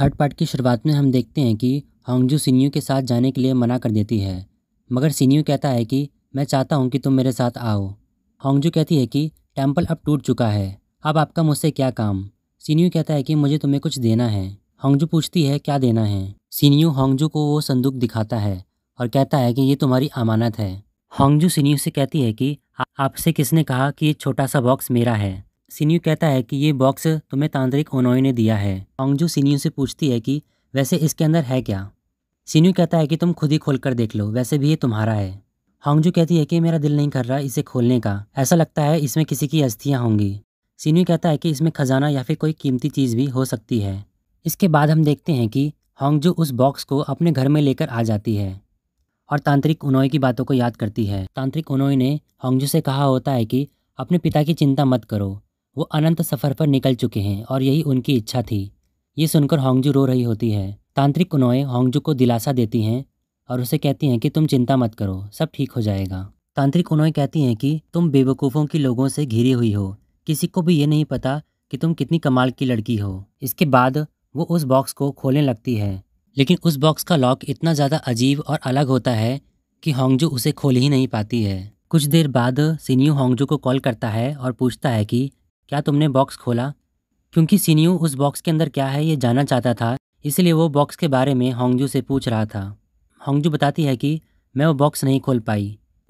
third part की शुरुआत में हम देखते हैं कि होंगजू सीनियो के साथ जाने के लिए मना कर देती है मगर सीनियो कहता है कि मैं चाहता हूँ कि तुम मेरे साथ आओ होंगजू कहती है कि टेम्पल अब टूट चुका है अब आपका मुझसे क्या काम सीनियो कहता है कि मुझे तुम्हें कुछ देना है होंगजू पूछती है क्या देना है सीनियो होंगजू को वो संदूक दिखाता है और कहता है कि ये तुम्हारी अमानत है होंगजू सिन्यू से कहती है कि आपसे किसने कहा कि ये छोटा सा बॉक्स मेरा है सिन्यू कहता है कि ये बॉक्स तुम्हें तांत्रिक ओनोई ने दिया है ओंगजू सिन्यू से पूछती है कि वैसे इसके अंदर है क्या सिन्यू कहता है कि तुम खुद ही खोल कर देख लो वैसे भी ये तुम्हारा है होंगजू कहती है कि मेरा दिल नहीं कर रहा इसे खोलने का ऐसा लगता है इसमें किसी की अस्थियाँ होंगी सिन्यू कहता है कि इसमें खजाना या फिर कोई कीमती चीज़ भी हो सकती है इसके बाद हम देखते हैं कि होंगजू उस बॉक्स को अपने घर में लेकर आ जाती है और तांत्रिक उनोई की बातों को याद करती है तांत्रिक उनोई ने होंगजू से कहा होता है कि अपने पिता की चिंता मत करो वो अनंत सफ़र पर निकल चुके हैं और यही उनकी इच्छा थी ये सुनकर होंगजू रो रही होती है तांत्रिक कुनोए होंगजू को दिलासा देती हैं और उसे कहती हैं कि तुम चिंता मत करो सब ठीक हो जाएगा तांत्रिक कुनोए कहती हैं कि तुम बेवकूफ़ों की लोगों से घिरी हुई हो किसी को भी ये नहीं पता कि तुम कितनी कमाल की लड़की हो इसके बाद वो उस बॉक्स को खोलने लगती है लेकिन उस बॉक्स का लॉक इतना ज़्यादा अजीब और अलग होता है कि होंगजू उसे खोल ही नहीं पाती है कुछ देर बाद सीनियो होंगजू को कॉल करता है और पूछता है कि क्या तुमने बॉक्स खोला क्योंकि सीनियू उस बॉक्स के अंदर क्या है ये जानना चाहता था इसलिए वो बॉक्स के बारे में होंगजू से पूछ रहा था होंगजू बताती है कि मैं वो बॉक्स नहीं खोल पाई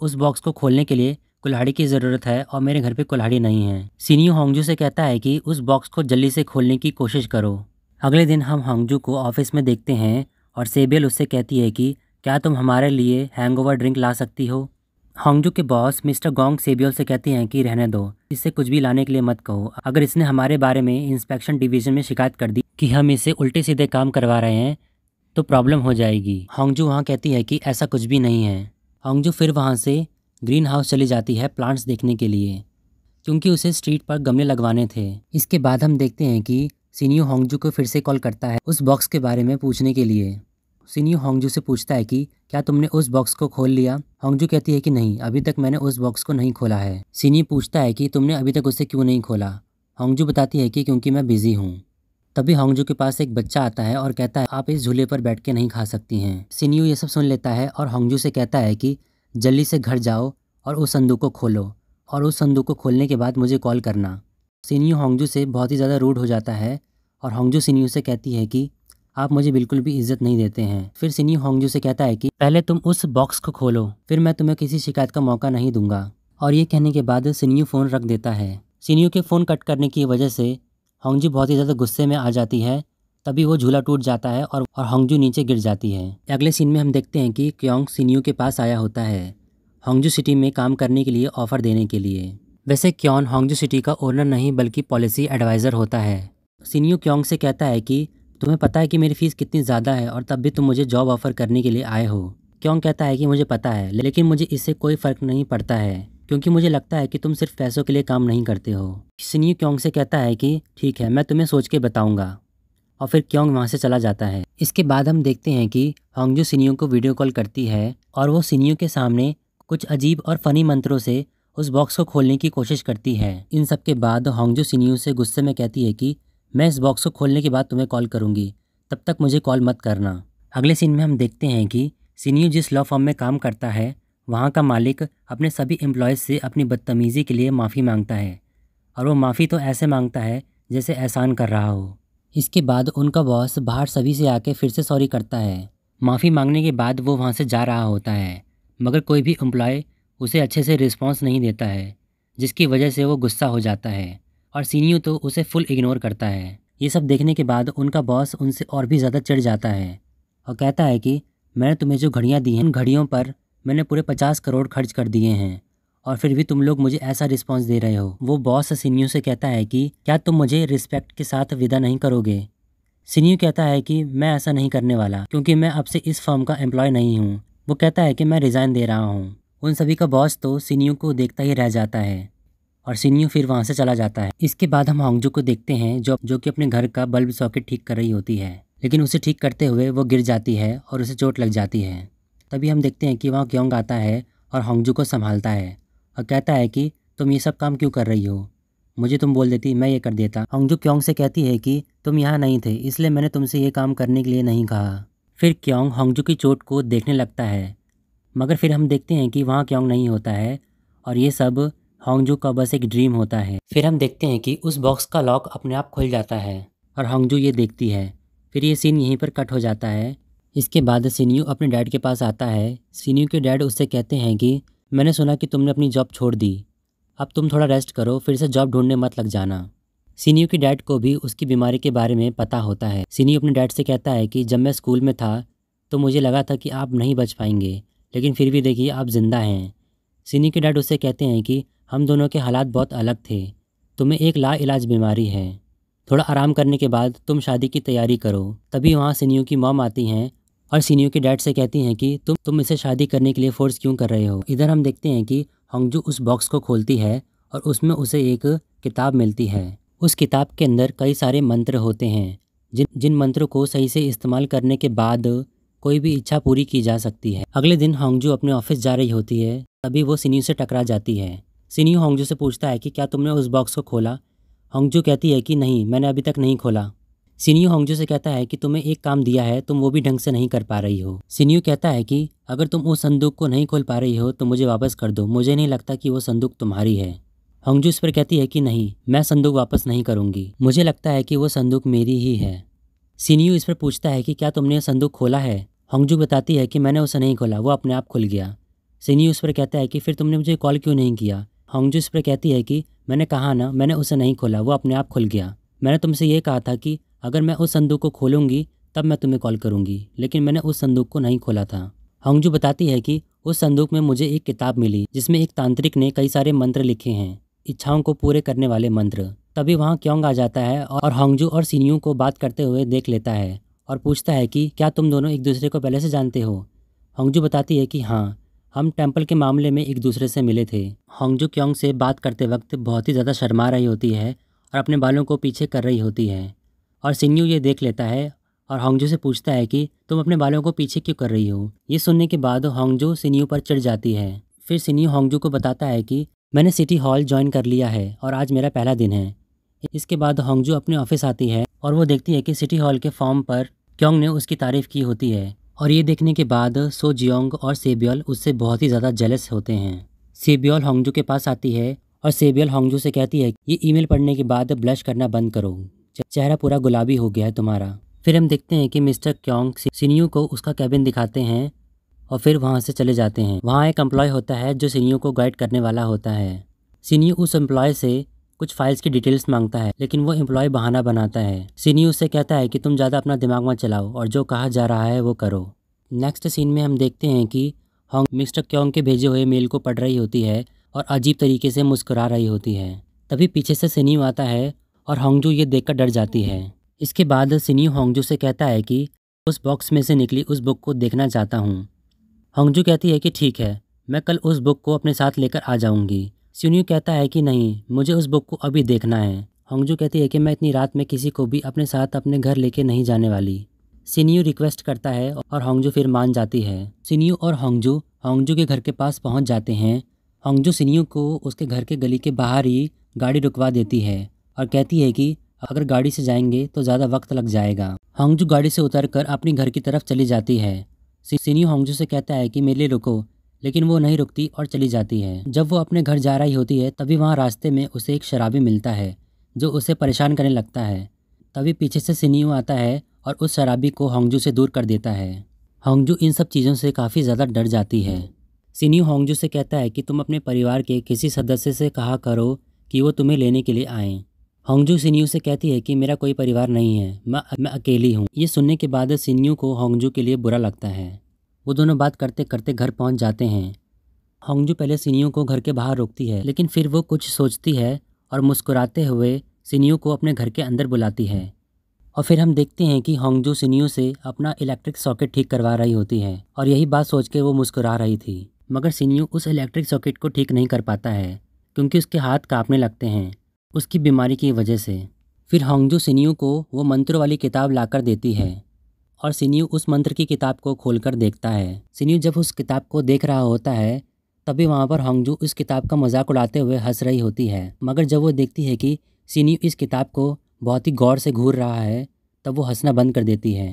उस बॉक्स को खोलने के लिए कुल्हाड़ी की ज़रूरत है और मेरे घर पे कुल्हाड़ी नहीं है सीनियू होंगजू से कहता है कि उस बॉक्स को जल्दी से खोलने की कोशिश करो अगले दिन हम होंगजू को ऑफिस में देखते हैं और सेबियल उससे कहती है कि क्या तुम हमारे लिए हैंगओवर ड्रिंक ला सकती हो हॉन्गजू के बॉस मिस्टर गोंग सेबियोल से कहते हैं कि रहने दो इससे कुछ भी लाने के लिए मत कहो अगर इसने हमारे बारे में इंस्पेक्शन डिवीजन में शिकायत कर दी कि हम इसे उल्टे सीधे काम करवा रहे हैं तो प्रॉब्लम हो जाएगी हांगजू वहाँ कहती है कि ऐसा कुछ भी नहीं है होंगजू फिर वहाँ से ग्रीन हाउस चली जाती है प्लांट्स देखने के लिए क्योंकि उसे स्ट्रीट पर गमले लगवाने थे इसके बाद हम देखते हैं कि सीनियो होंगजू को फिर से कॉल करता है उस बॉक्स के बारे में पूछने के लिए सिनियो होंगजू से पूछता है कि क्या तुमने उस बॉक्स को खोल लिया होंगजू कहती है कि नहीं अभी तक मैंने उस बॉक्स को नहीं खोला है सिनियो पूछता है कि तुमने अभी तक उसे क्यों नहीं खोला होंगजू बताती है कि क्योंकि मैं बिज़ी हूँ तभी होंगजू के पास एक बच्चा आता है और कहता है आप इस झूले पर बैठ के नहीं खा सकती हैं सिनियो ये सब सुन लेता है और होंगजू से कहता है कि जल्दी से घर जाओ और उस संदूक को खोलो और उस संदूक को खोलने के बाद मुझे कॉल करना सिनियो होंगजू से बहुत ही ज़्यादा रूड हो जाता है और होंगजू सिनियो से कहती है कि आप मुझे बिल्कुल भी इज्जत नहीं देते हैं फिर सिनी होंगजू से कहता है कि पहले तुम उस बॉक्स को खोलो फिर मैं तुम्हें किसी शिकायत का मौका नहीं दूंगा और ये कहने के बाद सिनी फ़ोन रख देता है सिनी के फ़ोन कट करने की वजह से होंगजू बहुत ही ज़्यादा गुस्से में आ जाती है तभी वो झूला टूट जाता है और और होंगजू नीचे गिर जाती है अगले सीन में हम देखते हैं कि क्योंग सिनियो के पास आया होता है होंगजू सिटी में काम करने के लिए ऑफ़र देने के लिए वैसे क्योन होंगजू सिटी का ओनर नहीं बल्कि पॉलिसी एडवाइज़र होता है सिनियो क्योंग से कहता है कि तुम्हें पता है कि मेरी फ़ीस कितनी ज़्यादा है और तब भी तुम मुझे जॉब ऑफ़र करने के लिए आए हो क्यों कहता है कि मुझे पता है लेकिन मुझे इससे कोई फ़र्क नहीं पड़ता है क्योंकि मुझे लगता है कि तुम सिर्फ पैसों के लिए काम नहीं करते हो सिनी क्योंग से कहता है कि ठीक है मैं तुम्हें सोच के बताऊँगा और फिर क्योंग वहाँ से चला जाता है इसके बाद हम देखते हैं कि होंगजू सिनियो को वीडियो कॉल करती है और वो सिनियो के सामने कुछ अजीब और फ़नी मंत्रों से उस बॉक्स को खोलने की कोशिश करती है इन सब के बाद होंगजू सिनियो से गुस्से में कहती है कि मैं इस बॉक्स को खोलने के बाद तुम्हें कॉल करूँगी तब तक मुझे कॉल मत करना अगले सीन में हम देखते हैं कि सीनियर जिस लॉ फॉर्म में काम करता है वहाँ का मालिक अपने सभी एम्प्लॉयज़ से अपनी बदतमीज़ी के लिए माफ़ी मांगता है और वो माफ़ी तो ऐसे मांगता है जैसे एहसान कर रहा हो इसके बाद उनका बॉस बाहर सभी से आके फिर से सॉरी करता है माफ़ी मांगने के बाद वो वहाँ से जा रहा होता है मगर कोई भी एम्प्लॉय उसे अच्छे से रिस्पॉन्स नहीं देता है जिसकी वजह से वो गुस्सा हो जाता है और सीनियो तो उसे फुल इग्नोर करता है ये सब देखने के बाद उनका बॉस उनसे और भी ज़्यादा चिढ़ जाता है और कहता है कि मैंने तुम्हें जो घड़ियाँ दी हैं उन घड़ियों पर मैंने पूरे पचास करोड़ खर्च कर दिए हैं और फिर भी तुम लोग मुझे ऐसा रिस्पॉन्स दे रहे हो वो बॉस सीनियो से कहता है कि क्या तुम मुझे रिस्पेक्ट के साथ विदा नहीं करोगे सीनियो कहता है कि मैं ऐसा नहीं करने वाला क्योंकि मैं अब से इस फर्म का एम्प्लॉय नहीं हूँ वो कहता है कि मैं रिज़ाइन दे रहा हूँ उन सभी का बॉस तो सीनियो को देखता ही रह जाता है और सीनियो फिर वहाँ से चला जाता है इसके बाद हम होंगजू को देखते हैं जो जो कि अपने घर का बल्ब सॉकेट ठीक कर रही होती है लेकिन उसे ठीक करते हुए वो गिर जाती है और उसे चोट लग जाती है तभी हम देखते हैं कि वहाँ क्योंग आता है और होंगजू को संभालता है और कहता है कि तुम ये सब काम क्यों कर रही हो मुझे तुम बोल देती मैं ये कर देता होंगजू क्योंग से कहती है कि तुम यहाँ नहीं थे इसलिए मैंने तुमसे ये काम करने के लिए नहीं कहा फिर क्योंग होंगजू की चोट को देखने लगता है मगर फिर हम देखते हैं कि वहाँ क्योंग नहीं होता है और ये सब होंगजू का बस एक ड्रीम होता है फिर हम देखते हैं कि उस बॉक्स का लॉक अपने आप खुल जाता है और होंगजू ये देखती है फिर ये सीन यहीं पर कट हो जाता है इसके बाद सीनियो अपने डैड के पास आता है सीनियो के डैड उससे कहते हैं कि मैंने सुना कि तुमने अपनी जॉब छोड़ दी अब तुम थोड़ा रेस्ट करो फिर से जॉब ढूंढने मत लग जाना सीनियो के डैड को भी उसकी बीमारी के बारे में पता होता है सीनियो अपने डैड से कहता है कि जब मैं स्कूल में था तो मुझे लगा था कि आप नहीं बच पाएंगे लेकिन फिर भी देखिए आप ज़िंदा हैं सिनी के डैड उसे कहते हैं कि हम दोनों के हालात बहुत अलग थे तुम्हें एक लाइलाज बीमारी है थोड़ा आराम करने के बाद तुम शादी की तैयारी करो तभी वहाँ सिनियो की मॉम आती हैं और सीनियो के डैड से कहती हैं कि तुम तुम इसे शादी करने के लिए फोर्स क्यों कर रहे हो इधर हम देखते हैं कि होंगजू उस बॉक्स को खोलती है और उसमें उसे एक किताब मिलती है उस किताब के अंदर कई सारे मंत्र होते हैं जिन जिन मंत्रों को सही से इस्तेमाल करने के बाद कोई भी इच्छा पूरी की जा सकती है अगले दिन होंगजू अपने ऑफिस जा रही होती है तभी वो सिन्यू से टकरा जाती है सिन्यू होंगजू से पूछता है कि क्या तुमने उस बॉक्स को खोला होंगजू कहती है कि नहीं मैंने अभी तक नहीं खोला सिन्यू होंगजू से कहता है कि तुम्हें एक काम दिया है तुम वो भी ढंग से नहीं कर पा रही हो सिन्यू कहता है कि अगर तुम उस संदूक को नहीं खोल पा रही हो तो मुझे वापस कर दो मुझे नहीं लगता कि वो संदूक तुम्हारी है होंगजू इस पर कहती है कि नहीं मैं संदूक वापस नहीं करूंगी मुझे लगता है कि वो संदूक मेरी ही है सिन्यू इस पर पूछता है कि क्या तुमने संदूक खोला है होंगजू बताती है कि मैंने उसे नहीं खोला वो अपने आप खुल गया सिनी उस पर कहता है कि फिर तुमने मुझे कॉल क्यों नहीं किया होंगजू उस पर कहती है कि मैंने कहा ना मैंने उसे नहीं खोला वो अपने आप खुल गया मैंने तुमसे ये कहा था कि अगर मैं उस संदूक को खोलूंगी तब मैं तुम्हें कॉल करूंगी लेकिन मैंने उस संदूक को नहीं खोला था होंगजू बताती है कि उस संदूक में मुझे एक किताब मिली जिसमें एक तांत्रिक ने कई सारे मंत्र लिखे हैं इच्छाओं को पूरे करने वाले मंत्र तभी वहाँ क्योंग आ जाता है और होंगजू और सीनियू को बात करते हुए देख लेता है और पूछता है कि क्या तुम दोनों एक दूसरे को पहले से जानते हो होंगजू बताती है कि हाँ हम टेम्पल के मामले में एक दूसरे से मिले थे होंगजो क्योंग से बात करते वक्त बहुत ही ज़्यादा शर्मा रही होती है और अपने बालों को पीछे कर रही होती है और सिन्यू ये देख लेता है और होंगजो से पूछता है कि तुम अपने बालों को पीछे क्यों कर रही हो ये सुनने के बाद होंगजो सिन्यू पर चढ़ जाती है फिर सिन्यू होंगजू को बताता है कि मैंने सिटी हॉल ज्वाइन कर लिया है और आज मेरा पहला दिन है इसके बाद होंगजू अपने ऑफिस आती है और वो देखती है कि सिटी हॉल के फॉर्म पर क्योंग ने उसकी तारीफ़ की होती है और ये देखने के बाद सो जियोंग और सेब्योल उससे बहुत ही ज़्यादा जेलस होते हैं सेब्योल होंगजू के पास आती है और सेब्योल होंगजू से कहती है ये ईमेल पढ़ने के बाद ब्लश करना बंद करो चेहरा पूरा गुलाबी हो गया है तुम्हारा फिर हम देखते हैं कि मिस्टर क्योंग सिनियो को उसका कैबिन दिखाते हैं और फिर वहाँ से चले जाते हैं वहाँ एक एम्प्लॉय होता है जो सीनियो को गाइड करने वाला होता है सीनियो उस एम्प्लॉय से कुछ फाइल्स की डिटेल्स मांगता है लेकिन वो एम्प्लॉय बहाना बनाता है सीनी उससे कहता है कि तुम ज़्यादा अपना दिमाग मत चलाओ और जो कहा जा रहा है वो करो नेक्स्ट सीन में हम देखते हैं कि होंग मिस्टर क्योंग के भेजे हुए मेल को पढ़ रही होती है और अजीब तरीके से मुस्कुरा रही होती है तभी पीछे से सीनी आता है और होंगजू ये देखकर डर जाती है इसके बाद सीनी होंगजू से कहता है कि उस बॉक्स में से निकली उस बुक को देखना चाहता हूँ होंगजू कहती है कि ठीक है मैं कल उस बुक को अपने साथ लेकर आ जाऊँगी सुनियो कहता है कि नहीं मुझे उस बुक को अभी देखना है होंगजू कहती है कि मैं इतनी रात में किसी को भी अपने साथ अपने घर लेके नहीं जाने वाली सिनियो रिक्वेस्ट करता है और होंगजू फिर मान जाती है सिनियो और होंगजू होंगजू के घर के पास पहुंच जाते हैं होंगजू सिनियो को उसके घर के गली के बाहर ही गाड़ी रुकवा देती है और कहती है कि अगर गाड़ी से जाएंगे तो ज़्यादा वक्त लग जाएगा होंगजू गाड़ी से उतर कर अपने घर की तरफ चली जाती है सिनियो होंगजू से कहता है कि मेरे लिए रुको लेकिन वो नहीं रुकती और चली जाती है जब वो अपने घर जा रही होती है तभी वहाँ रास्ते में उसे एक शराबी मिलता है जो उसे परेशान करने लगता है तभी पीछे से सिनियो आता है और उस शराबी को होंगजू से दूर कर देता है होंगजू इन सब चीज़ों से काफ़ी ज़्यादा डर जाती है सिनियो होंगजू से कहता है कि तुम अपने परिवार के किसी सदस्य से कहा करो कि वो तुम्हें लेने के लिए आएँ होंगजू सिन्यू से कहती है कि मेरा कोई परिवार नहीं है मैं मैं अकेली हूँ ये सुनने के बाद सिनियू को होंगजू के लिए बुरा लगता है वो दोनों बात करते करते घर पहुंच जाते हैं होंगजू पहले सिनियो को घर के बाहर रोकती है लेकिन फिर वो कुछ सोचती है और मुस्कुराते हुए सिनियो को अपने घर के अंदर बुलाती है और फिर हम देखते हैं कि होंगजू सिनियो से अपना इलेक्ट्रिक सॉकेट ठीक करवा रही होती है और यही बात सोच के वो मुस्कुरा रही थी मगर सिनियो उस इलेक्ट्रिक सॉकेट को ठीक नहीं कर पाता है क्योंकि उसके हाथ काँपने लगते हैं उसकी बीमारी की वजह से फिर होंगजू सिनियो को वो मंत्रों वाली किताब लाकर देती है और सिन्यू उस मंत्र की किताब को खोलकर देखता है सिन्यू जब उस किताब को देख रहा होता है तभी वहाँ पर होंगजू उस किताब का मजाक उड़ाते हुए हंस रही होती है मगर जब वो देखती है कि सिन्यू इस किताब को बहुत ही गौर से घूर रहा है तब वो हंसना बंद कर देती है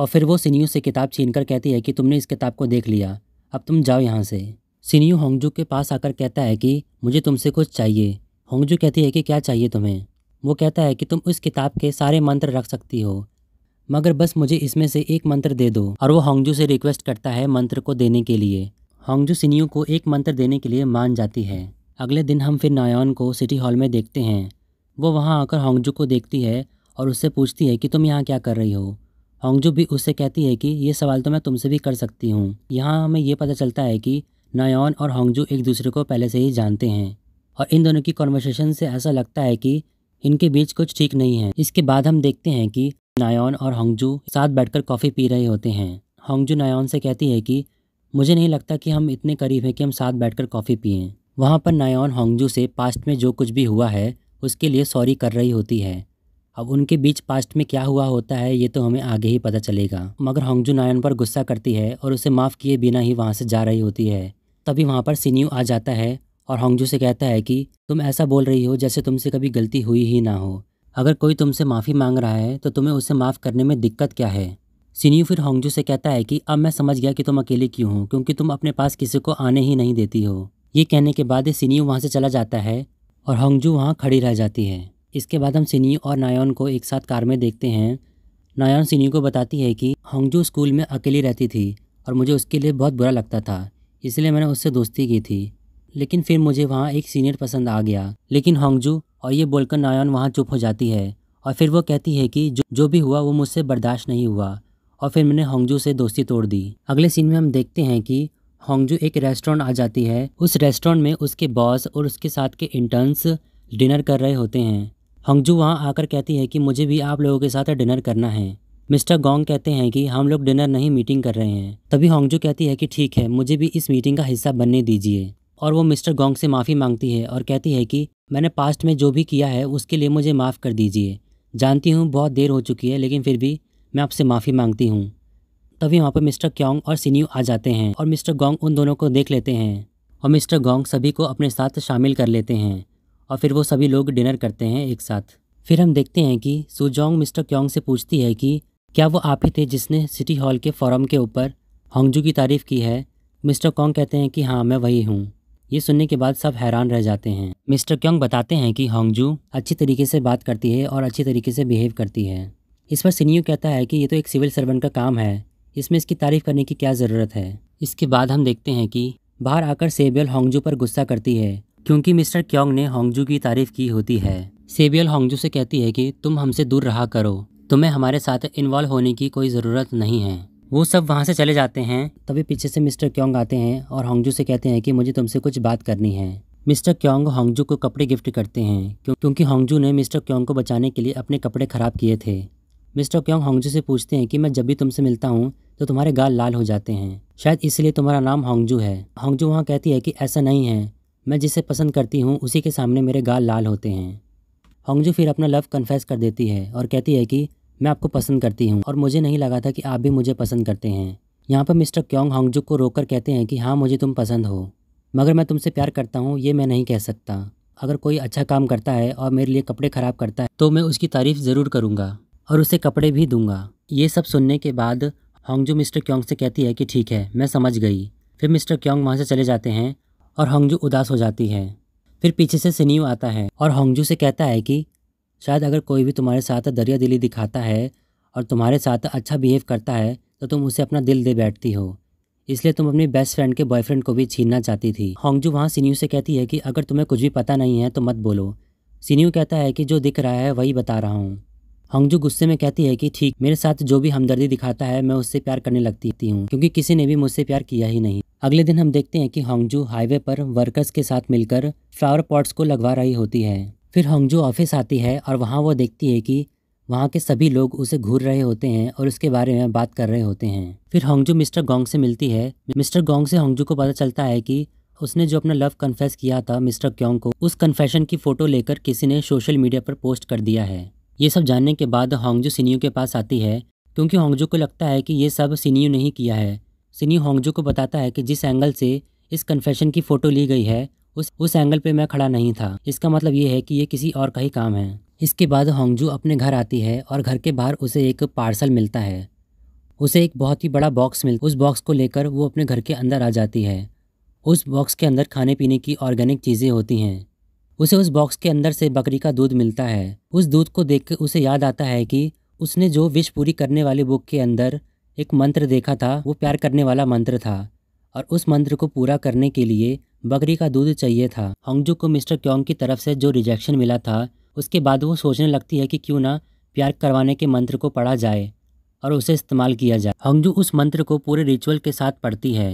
और फिर वो सिन्यू से किताब छीनकर कहती है कि तुमने इस किताब को देख लिया अब तुम जाओ यहाँ से सिन्यू होंगजू के पास आकर कहता है कि मुझे तुमसे कुछ चाहिए होंगजू कहती है कि क्या चाहिए तुम्हें वो कहता है कि तुम उस किताब के सारे मंत्र रख सकती हो मगर बस मुझे इसमें से एक मंत्र दे दो और वो होंगजू से रिक्वेस्ट करता है मंत्र को देने के लिए होंगजू सिनियो को एक मंत्र देने के लिए मान जाती है अगले दिन हम फिर नायन को सिटी हॉल में देखते हैं वो वहाँ आकर होंगजू को देखती है और उससे पूछती है कि तुम यहाँ क्या कर रही हो होंगजू भी उससे कहती है कि ये सवाल तो मैं तुमसे भी कर सकती हूँ यहाँ हमें यह पता चलता है कि नायन और होंगजू एक दूसरे को पहले से ही जानते हैं और इन दोनों की कॉन्वर्सेशन से ऐसा लगता है कि इनके बीच कुछ ठीक नहीं है इसके बाद हम देखते हैं कि नायन और होंगजू साथ बैठकर कॉफ़ी पी रहे होते हैं होंगजू नायन से कहती है कि मुझे नहीं लगता कि हम इतने करीब हैं कि हम साथ बैठकर कॉफ़ी पिएं वहाँ पर नायन होंगजू से पास्ट में जो कुछ भी हुआ है उसके लिए सॉरी कर रही होती है अब उनके बीच पास्ट में क्या हुआ होता है ये तो हमें आगे ही पता चलेगा मगर होंगजू नायन पर गुस्सा करती है और उसे माफ़ किए बिना ही वहाँ से जा रही होती है तभी वहाँ पर सीनियो आ जाता है और होंगजू से कहता है कि तुम ऐसा बोल रही हो जैसे तुमसे कभी गलती हुई ही ना हो अगर कोई तुमसे माफ़ी मांग रहा है तो तुम्हें उसे माफ़ करने में दिक्कत क्या है सिनियू फिर होंगजू से कहता है कि अब मैं समझ गया कि तुम अकेले क्यों हो क्योंकि तुम अपने पास किसी को आने ही नहीं देती हो ये कहने के बाद सीनियू वहाँ से चला जाता है और होंगजू वहाँ खड़ी रह जाती है इसके बाद हम सिनियू और नायन को एक साथ कार में देखते हैं नायन सिनियू को बताती है कि होंगजू स्कूल में अकेली रहती थी और मुझे उसके लिए बहुत बुरा लगता था इसलिए मैंने उससे दोस्ती की थी लेकिन फिर मुझे वहाँ एक सीनियर पसंद आ गया लेकिन होंगजू और ये बोलकर नायन वहाँ चुप हो जाती है और फिर वो कहती है कि जो जो भी हुआ वो मुझसे बर्दाश्त नहीं हुआ और फिर मैंने होंगजू से दोस्ती तोड़ दी अगले सीन में हम देखते हैं कि होंगजू एक रेस्टोरेंट आ जाती है उस रेस्टोरेंट में उसके बॉस और उसके साथ के इंटर्न्स डिनर कर रहे होते हैं होंगजू वहाँ आकर कहती है कि मुझे भी आप लोगों के साथ डिनर करना है मिस्टर गोंग कहते हैं कि हम लोग डिनर नहीं मीटिंग कर रहे हैं तभी होंगजू कहती है कि ठीक है मुझे भी इस मीटिंग का हिस्सा बनने दीजिए और वो मिस्टर गोंग से माफ़ी मांगती है और कहती है कि मैंने पास्ट में जो भी किया है उसके लिए मुझे माफ़ कर दीजिए जानती हूँ बहुत देर हो चुकी है लेकिन फिर भी मैं आपसे माफ़ी मांगती हूँ तभी वहाँ पर मिस्टर क्योंग और सिन्यू आ जाते हैं और मिस्टर गोंग उन दोनों को देख लेते हैं और मिस्टर गोंग सभी को अपने साथ शामिल कर लेते हैं और फिर वो सभी लोग डिनर करते हैं एक साथ फिर हम देखते हैं कि सुजोंग मिस्टर क्योंग से पूछती है कि क्या वो आप ही थे जिसने सिटी हॉल के फोरम के ऊपर होंगजू की तारीफ़ की है मिस्टर कॉन्ग कहते हैं कि हाँ मैं वही हूँ ये सुनने के बाद सब हैरान रह जाते हैं मिस्टर क्योंग बताते हैं कि होंगजू अच्छी तरीके से बात करती है और अच्छी तरीके से बिहेव करती है इस पर सिनियो कहता है कि ये तो एक सिविल सर्वेंट का काम है इसमें इसकी तारीफ करने की क्या ज़रूरत है इसके बाद हम देखते हैं कि बाहर आकर सेबियल होंगजू पर गुस्सा करती है क्योंकि मिस्टर क्योंग ने होंगजू की तारीफ की होती है सेबियल होंगजू से कहती है कि तुम हमसे दूर रहा करो तुम्हें हमारे साथ इन्वॉल्व होने की कोई ज़रूरत नहीं है वो सब वहाँ से चले जाते हैं तभी पीछे से मिस्टर क्योंग आते हैं और होंगजू से कहते हैं कि मुझे तुमसे कुछ बात करनी है मिस्टर क्योंग होंगजू को कपड़े गिफ्ट करते हैं क्योंकि होंगजू ने मिस्टर क्योंग को बचाने के लिए अपने कपड़े ख़राब किए थे मिस्टर क्योंग होंगजू से पूछते हैं कि मैं जब भी तुमसे मिलता हूँ तो तुम्हारे गाल लाल हो जाते हैं शायद इसलिए तुम्हारा नाम होंगजू है होंगजू वहाँ कहती है कि ऐसा नहीं है मैं जिसे पसंद करती हूँ उसी के सामने मेरे गाल लाल होते हैं होंगजू फिर अपना लव कन्फेस कर देती है और कहती है कि मैं आपको पसंद करती हूँ और मुझे नहीं लगा था कि आप भी मुझे पसंद करते हैं यहाँ पर मिस्टर क्योंग होंगजुक को रोककर कहते हैं कि हाँ मुझे तुम पसंद हो मगर मैं तुमसे प्यार करता हूँ ये मैं नहीं कह सकता अगर कोई अच्छा काम करता है और मेरे लिए कपड़े ख़राब करता है तो मैं उसकी तारीफ़ ज़रूर करूँगा और उसे कपड़े भी दूंगा ये सब सुनने के बाद होंगजू मिस्टर क्योंग से कहती है कि ठीक है मैं समझ गई फिर मिस्टर क्योंग वहाँ से चले जाते हैं और होंगजू उदास हो जाती है फिर पीछे से सिनियो आता है और होंगजू से कहता है कि शायद अगर कोई भी तुम्हारे साथ दरिया दिली दिखाता है और तुम्हारे साथ अच्छा बिहेव करता है तो तुम उसे अपना दिल दे बैठती हो इसलिए तुम अपनी बेस्ट फ्रेंड के बॉयफ्रेंड को भी छीनना चाहती थी होंगजू वहाँ सिन्यू से कहती है कि अगर तुम्हें कुछ भी पता नहीं है तो मत बोलो सिन्यू कहता है कि जो दिख रहा है वही बता रहा हूँ होंगजू गुस्से में कहती है कि ठीक मेरे साथ जो भी हमदर्दी दिखाता है मैं उससे प्यार करने लगती हूँ क्योंकि किसी ने भी मुझसे प्यार किया ही नहीं अगले दिन हम देखते हैं कि होंगजू हाईवे पर वर्कर्स के साथ मिलकर फ्लावर पॉट्स को लगवा रही होती है फिर हंगजू ऑफिस आती है और वहाँ वो देखती है कि वहाँ के सभी लोग उसे घूर रहे होते हैं और उसके बारे में बात कर रहे होते हैं फिर हंगजू मिस्टर गोंग से मिलती है मिस्टर गोंग से हंगजू को पता चलता है कि उसने जो अपना लव कन्फेस किया था मिस्टर क्योंग को उस कन्फेशन की फ़ोटो लेकर किसी ने सोशल मीडिया पर पोस्ट कर दिया है ये सब जानने के बाद होंगजू सिनियो के पास आती है क्योंकि होंगजू को लगता है कि ये सब सिनियो ही किया है सिनियो होंगजू को बताता है कि जिस एंगल से इस कन्फेशन की फ़ोटो ली गई है उस उस एंगल पे मैं खड़ा नहीं था इसका मतलब ये है कि ये किसी और का ही काम है इसके बाद होंगजू अपने घर आती है और घर के बाहर उसे एक पार्सल मिलता है उसे एक बहुत ही बड़ा बॉक्स मिल उस बॉक्स को लेकर वो अपने घर के अंदर आ जाती है उस बॉक्स के अंदर खाने पीने की ऑर्गेनिक चीज़ें होती हैं उसे उस बॉक्स के अंदर से बकरी का दूध मिलता है उस दूध को देख उसे याद आता है कि उसने जो विश पूरी करने वाली बुक के अंदर एक मंत्र देखा था वो प्यार करने वाला मंत्र था और उस मंत्र को पूरा करने के लिए बकरी का दूध चाहिए था होंगजू को मिस्टर क्योंग की तरफ से जो रिजेक्शन मिला था उसके बाद वो सोचने लगती है कि क्यों ना प्यार करवाने के मंत्र को पढ़ा जाए और उसे इस्तेमाल किया जाए होंगजू उस मंत्र को पूरे रिचुअल के साथ पढ़ती है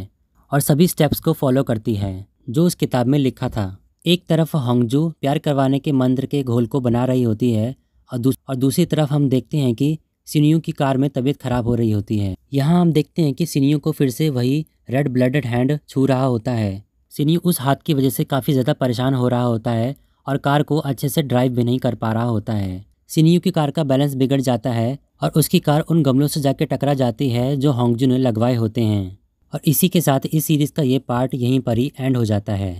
और सभी स्टेप्स को फॉलो करती है जो उस किताब में लिखा था एक तरफ होंगजू प्यार करवाने के मंत्र के घोल को बना रही होती है और, और दूसरी तरफ हम देखते हैं कि सिनियों की कार में तबीयत खराब हो रही होती है यहाँ हम देखते हैं कि सिनियों को फिर से वही रेड ब्लडेड हैंड छू रहा होता है सिनियो उस हाथ की वजह से काफ़ी ज़्यादा परेशान हो रहा होता है और कार को अच्छे से ड्राइव भी नहीं कर पा रहा होता है सिनियो की कार का बैलेंस बिगड़ जाता है और उसकी कार उन गमलों से जाके टकरा जाती है जो होंगजू ने लगवाए होते हैं और इसी के साथ इस सीरीज़ का ये पार्ट यहीं पर ही एंड हो जाता है